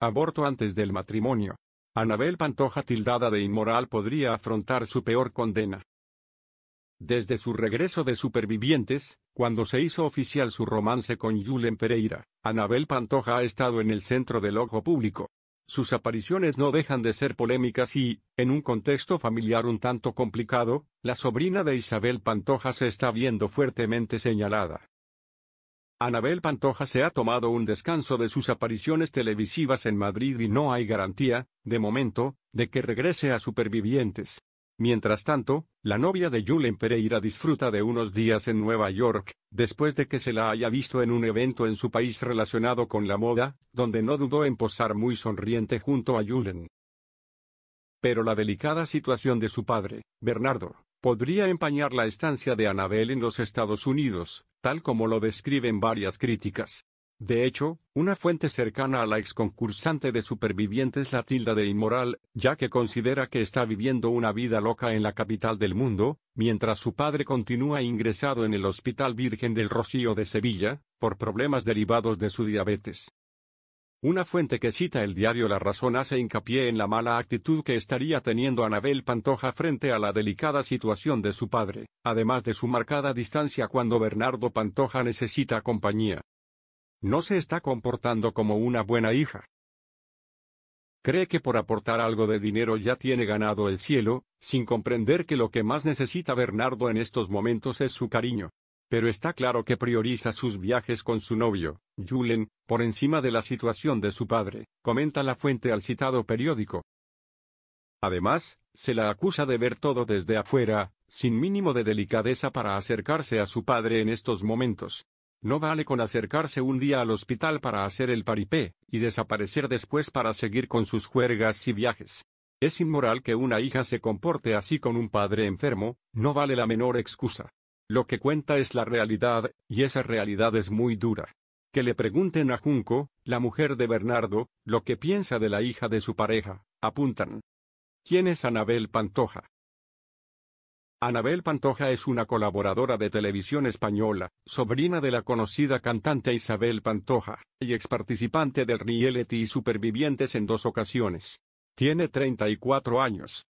Aborto antes del matrimonio. Anabel Pantoja tildada de inmoral podría afrontar su peor condena. Desde su regreso de Supervivientes, cuando se hizo oficial su romance con Julen Pereira, Anabel Pantoja ha estado en el centro del ojo público. Sus apariciones no dejan de ser polémicas y, en un contexto familiar un tanto complicado, la sobrina de Isabel Pantoja se está viendo fuertemente señalada. Anabel Pantoja se ha tomado un descanso de sus apariciones televisivas en Madrid y no hay garantía, de momento, de que regrese a Supervivientes. Mientras tanto, la novia de Julen Pereira disfruta de unos días en Nueva York, después de que se la haya visto en un evento en su país relacionado con la moda, donde no dudó en posar muy sonriente junto a Julen. Pero la delicada situación de su padre, Bernardo, podría empañar la estancia de Anabel en los Estados Unidos, tal como lo describen varias críticas. De hecho, una fuente cercana a la ex concursante de Supervivientes la tilda de inmoral, ya que considera que está viviendo una vida loca en la capital del mundo, mientras su padre continúa ingresado en el Hospital Virgen del Rocío de Sevilla, por problemas derivados de su diabetes. Una fuente que cita el diario La Razón hace hincapié en la mala actitud que estaría teniendo Anabel Pantoja frente a la delicada situación de su padre, además de su marcada distancia cuando Bernardo Pantoja necesita compañía. No se está comportando como una buena hija. Cree que por aportar algo de dinero ya tiene ganado el cielo, sin comprender que lo que más necesita Bernardo en estos momentos es su cariño pero está claro que prioriza sus viajes con su novio, Julen, por encima de la situación de su padre, comenta la fuente al citado periódico. Además, se la acusa de ver todo desde afuera, sin mínimo de delicadeza para acercarse a su padre en estos momentos. No vale con acercarse un día al hospital para hacer el paripé, y desaparecer después para seguir con sus juergas y viajes. Es inmoral que una hija se comporte así con un padre enfermo, no vale la menor excusa. Lo que cuenta es la realidad, y esa realidad es muy dura. Que le pregunten a Junco, la mujer de Bernardo, lo que piensa de la hija de su pareja, apuntan. ¿Quién es Anabel Pantoja? Anabel Pantoja es una colaboradora de televisión española, sobrina de la conocida cantante Isabel Pantoja, y ex participante del y Supervivientes en dos ocasiones. Tiene 34 años.